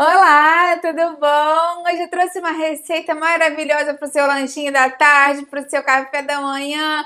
Olá, tudo bom? Hoje eu trouxe uma receita maravilhosa para o seu lanchinho da tarde, para o seu café da manhã.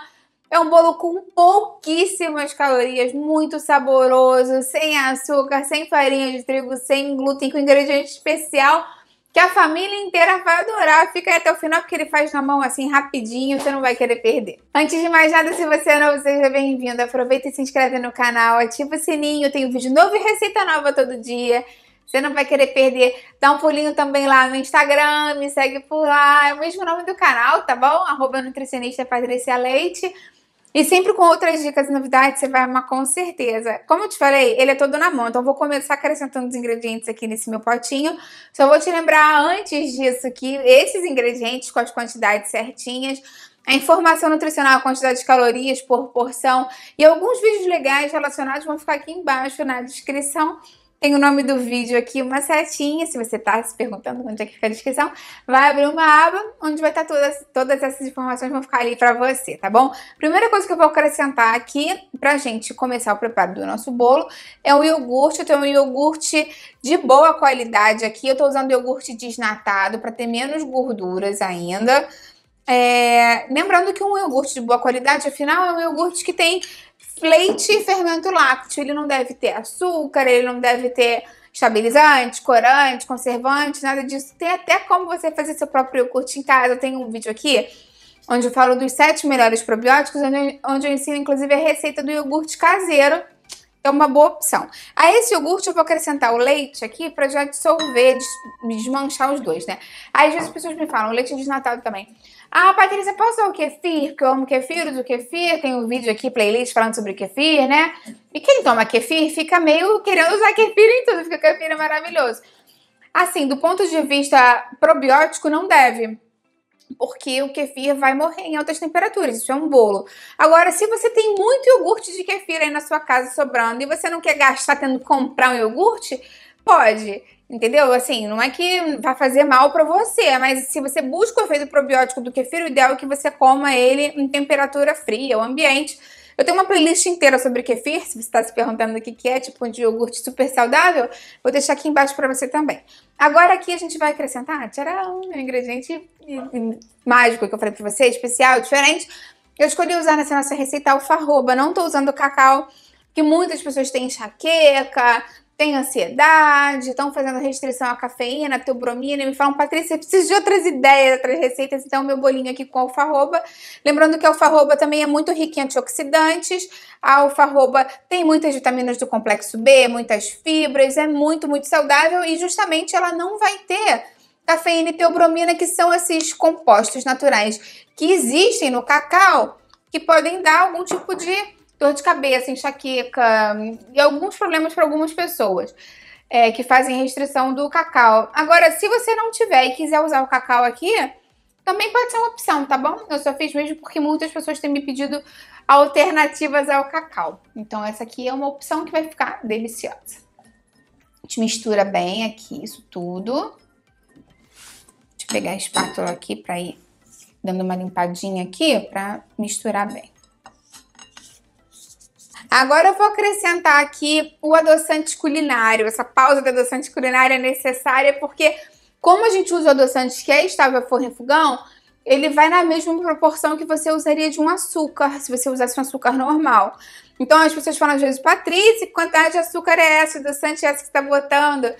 É um bolo com pouquíssimas calorias, muito saboroso, sem açúcar, sem farinha de trigo, sem glúten, com ingrediente especial que a família inteira vai adorar. Fica aí até o final porque ele faz na mão assim rapidinho, você não vai querer perder. Antes de mais nada, se você é novo, seja bem-vindo. Aproveita e se inscreve no canal, ativa o sininho, tem um vídeo novo e receita nova todo dia. Você não vai querer perder. Dá um pulinho também lá no Instagram, me segue por lá. É o mesmo nome do canal, tá bom? Arroba nutricionista Patrícia Leite. E sempre com outras dicas e novidades, você vai amar com certeza. Como eu te falei, ele é todo na mão, então vou começar acrescentando os ingredientes aqui nesse meu potinho. Só vou te lembrar antes disso que esses ingredientes com as quantidades certinhas, a informação nutricional, a quantidade de calorias por porção e alguns vídeos legais relacionados vão ficar aqui embaixo na descrição. Tem o nome do vídeo aqui, uma setinha. Se você está se perguntando onde é que fica a descrição, vai abrir uma aba onde vai estar todas, todas essas informações vão ficar ali para você, tá bom? Primeira coisa que eu vou acrescentar aqui a gente começar o preparo do nosso bolo é o iogurte. Eu tenho um iogurte de boa qualidade aqui. Eu estou usando iogurte desnatado para ter menos gorduras ainda. É, lembrando que um iogurte de boa qualidade, afinal, é um iogurte que tem leite e fermento lácteo. Ele não deve ter açúcar, ele não deve ter estabilizante, corante, conservante, nada disso. Tem até como você fazer seu próprio iogurte em casa. Eu tenho um vídeo aqui onde eu falo dos sete melhores probióticos, onde eu ensino inclusive a receita do iogurte caseiro é uma boa opção. A esse iogurte eu vou acrescentar o leite aqui para já dissolver, desmanchar os dois, né? Aí às vezes as pessoas me falam, leite é desnatado também. Ah, Patrícia, posso usar o kefir? Que eu amo kefir, do kefir. Tem um vídeo aqui, playlist, falando sobre kefir, né? E quem toma kefir fica meio querendo usar kefir em tudo, fica kefir é maravilhoso. Assim, do ponto de vista probiótico, não deve porque o kefir vai morrer em altas temperaturas, isso é um bolo. Agora, se você tem muito iogurte de kefir aí na sua casa sobrando e você não quer gastar tendo que comprar um iogurte, pode. Entendeu? Assim, não é que vai fazer mal para você, mas se você busca o efeito probiótico do kefir, o ideal é que você coma ele em temperatura fria, o ambiente. Eu tenho uma playlist inteira sobre kefir, se você está se perguntando o que, é, tipo de iogurte super saudável, vou deixar aqui embaixo para você também. Agora aqui a gente vai acrescentar, tcharam, meu ingrediente mágico que eu falei pra você, especial, diferente. Eu escolhi usar nessa nossa receita alfarroba, não tô usando cacau, que muitas pessoas têm enxaqueca, têm ansiedade, estão fazendo restrição à cafeína, à teobromina, e me falam, Patrícia, eu preciso de outras ideias, outras receitas, então meu bolinho aqui com alfarroba. Lembrando que a alfarroba também é muito rica em antioxidantes, a alfarroba tem muitas vitaminas do complexo B, muitas fibras, é muito, muito saudável e justamente ela não vai ter cafeína e teobromina, que são esses compostos naturais que existem no cacau, que podem dar algum tipo de dor de cabeça, enxaqueca e alguns problemas para algumas pessoas. É, que fazem restrição do cacau. Agora, se você não tiver e quiser usar o cacau aqui, também pode ser uma opção, tá bom? Eu só fiz mesmo porque muitas pessoas têm me pedido alternativas ao cacau. Então, essa aqui é uma opção que vai ficar deliciosa. A gente mistura bem aqui isso tudo pegar a espátula aqui para ir dando uma limpadinha aqui para misturar bem. Agora eu vou acrescentar aqui o adoçante culinário. Essa pausa do adoçante culinário é necessária porque como a gente usa o adoçante que é estável forno e fogão, ele vai na mesma proporção que você usaria de um açúcar, se você usasse um açúcar normal. Então as pessoas falam às vezes, Patrícia, quantidade de açúcar é essa? O adoçante é essa que você está botando?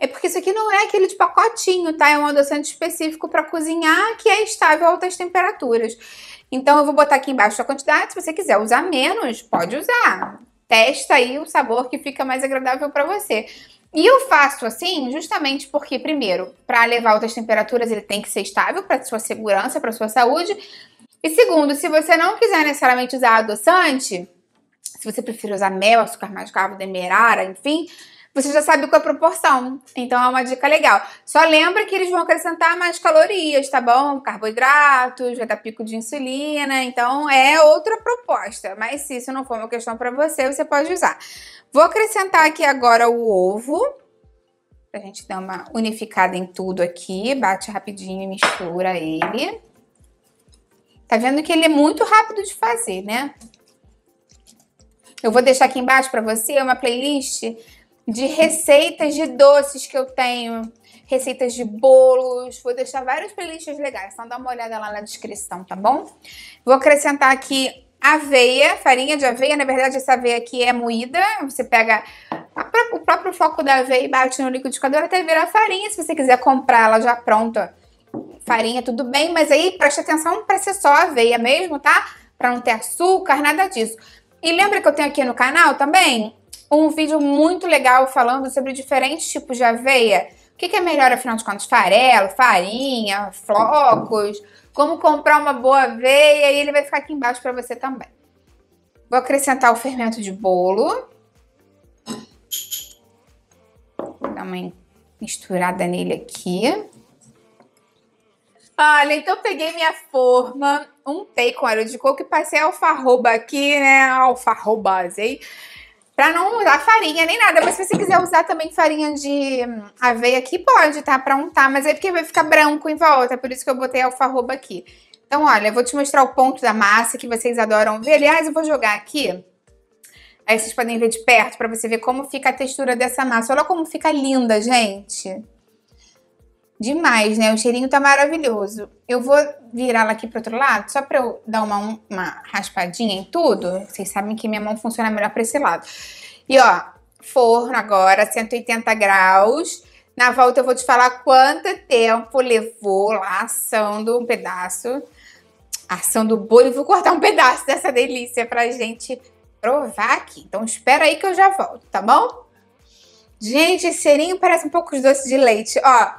É porque isso aqui não é aquele de pacotinho, tá? É um adoçante específico para cozinhar que é estável a altas temperaturas. Então eu vou botar aqui embaixo a quantidade. Se você quiser usar menos, pode usar. Testa aí o sabor que fica mais agradável para você. E eu faço assim justamente porque, primeiro, para levar altas temperaturas ele tem que ser estável para sua segurança, para sua saúde. E segundo, se você não quiser necessariamente usar adoçante, se você preferir usar mel, açúcar mascavo, demerara, enfim, você já sabe qual é a proporção. Então é uma dica legal. Só lembra que eles vão acrescentar mais calorias, tá bom? Carboidratos, vai dar pico de insulina, então é outra proposta. Mas se isso não for uma questão para você, você pode usar. Vou acrescentar aqui agora o ovo. Pra gente dar uma unificada em tudo aqui, bate rapidinho e mistura ele. Tá vendo que ele é muito rápido de fazer, né? Eu vou deixar aqui embaixo para você uma playlist de receitas de doces que eu tenho, receitas de bolos. Vou deixar várias playlists legais, só então dá uma olhada lá na descrição, tá bom? Vou acrescentar aqui aveia, farinha de aveia. Na verdade, essa aveia aqui é moída. Você pega o próprio foco da aveia e bate no liquidificador até virar farinha. Se você quiser comprar ela já pronta, farinha, tudo bem. Mas aí preste atenção para ser só aveia mesmo, tá? Para não ter açúcar, nada disso. E lembra que eu tenho aqui no canal também um vídeo muito legal falando sobre diferentes tipos de aveia. O que, que é melhor, afinal de contas? Farelo, farinha, flocos, como comprar uma boa aveia e ele vai ficar aqui embaixo para você também. Vou acrescentar o fermento de bolo. Dá uma misturada nele aqui. Olha, então peguei minha forma, untei com óleo de coco e passei alfarroba aqui, né? Alfarroba, hein? para não usar farinha nem nada. Mas se você quiser usar também farinha de hum, aveia aqui, pode, tá? Para untar, mas é porque vai ficar branco em volta, por isso que eu botei alfarroba aqui. Então, olha, eu vou te mostrar o ponto da massa que vocês adoram ver. Aliás, eu vou jogar aqui. Aí vocês podem ver de perto para você ver como fica a textura dessa massa. Olha como fica linda, gente demais, né? O cheirinho tá maravilhoso. Eu vou virá-la aqui pro outro lado, só pra eu dar uma, uma raspadinha em tudo. Vocês sabem que minha mão funciona melhor pra esse lado. E ó, forno agora, 180 graus. Na volta eu vou te falar quanto tempo levou lá assando um pedaço, assando o bolo. E vou cortar um pedaço dessa delícia pra gente provar aqui. Então espera aí que eu já volto, tá bom? Gente, esse cheirinho parece um pouco os doces de leite. Ó,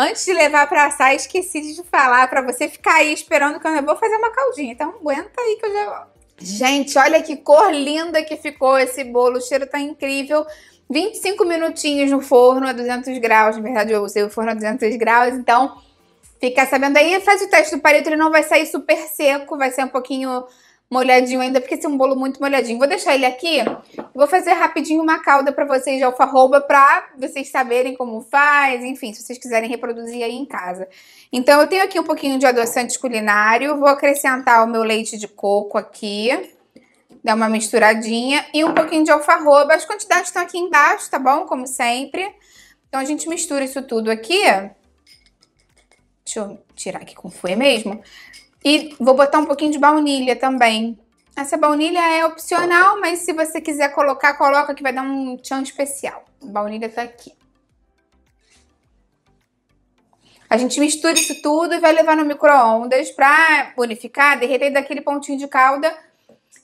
Antes de levar para assar, esqueci de falar para você ficar aí esperando que eu vou fazer uma caldinha. Então aguenta aí que eu já. Gente, olha que cor linda que ficou esse bolo. O cheiro tá incrível. 25 minutinhos no forno a 200 graus. Na verdade, eu usei o forno a 200 graus, então fica sabendo aí. Faz o teste do palito, ele não vai sair super seco, vai ser um pouquinho molhadinho ainda, porque esse é um bolo muito molhadinho. Vou deixar ele aqui, vou fazer rapidinho uma calda para vocês de alfarroba, para vocês saberem como faz, enfim, se vocês quiserem reproduzir aí em casa. Então, eu tenho aqui um pouquinho de adoçante culinário, vou acrescentar o meu leite de coco aqui, dá uma misturadinha, e um pouquinho de alfarroba. As quantidades estão aqui embaixo, tá bom? Como sempre. Então, a gente mistura isso tudo aqui, Deixa eu tirar aqui com fui mesmo. E vou botar um pouquinho de baunilha também. Essa baunilha é opcional, mas se você quiser colocar, coloca que vai dar um tchan especial. A baunilha tá aqui. A gente mistura isso tudo e vai levar no micro-ondas pra purificar, derreter daquele pontinho de calda.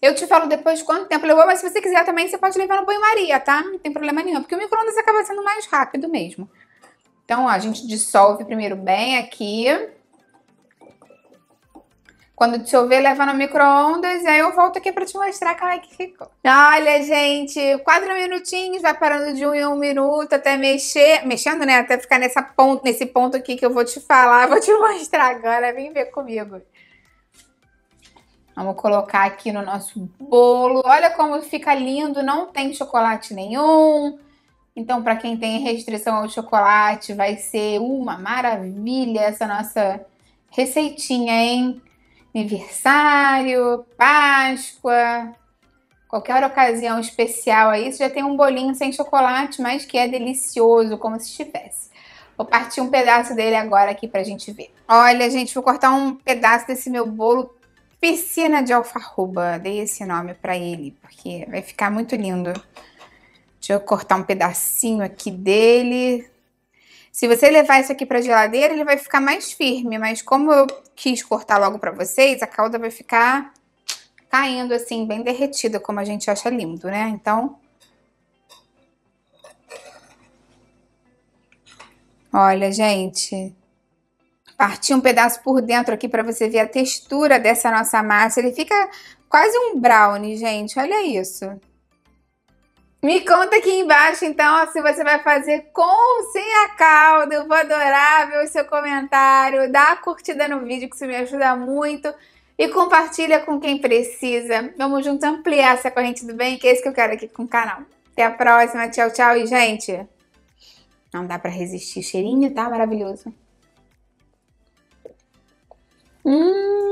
Eu te falo depois de quanto tempo levou, mas se você quiser também, você pode levar no banho-maria, tá? Não tem problema nenhum, porque o micro-ondas acaba sendo mais rápido mesmo. Então, ó, a gente dissolve primeiro bem aqui. Quando chover, leva no micro-ondas e aí eu volto aqui para te mostrar como é que ficou. Olha, gente, quatro minutinhos, vai parando de um em um minuto até mexer. Mexendo, né? Até ficar nessa ponto, nesse ponto aqui que eu vou te falar. vou te mostrar agora. Vem ver comigo. Vamos colocar aqui no nosso bolo. Olha como fica lindo. Não tem chocolate nenhum. Então, para quem tem restrição ao chocolate, vai ser uma maravilha essa nossa receitinha, hein? aniversário, Páscoa, qualquer ocasião especial aí, você já tem um bolinho sem chocolate, mas que é delicioso, como se estivesse. Vou partir um pedaço dele agora aqui pra gente ver. Olha, gente, vou cortar um pedaço desse meu bolo piscina de alfarruba. Dei esse nome pra ele, porque vai ficar muito lindo. Deixa eu cortar um pedacinho aqui dele. Se você levar isso aqui para geladeira, ele vai ficar mais firme, mas como eu quis cortar logo para vocês, a calda vai ficar caindo assim, bem derretida, como a gente acha lindo, né? Então... Olha, gente, parti um pedaço por dentro aqui para você ver a textura dessa nossa massa. Ele fica quase um brownie, gente. Olha isso. Me conta aqui embaixo, então, se você vai fazer com ou sem a calda. Eu vou adorar ver o seu comentário. Dá a curtida no vídeo, que isso me ajuda muito. E compartilha com quem precisa. Vamos juntos ampliar essa corrente do bem, que é isso que eu quero aqui com o canal. Até a próxima. Tchau, tchau. E, gente, não dá pra resistir. O cheirinho tá maravilhoso. Hum!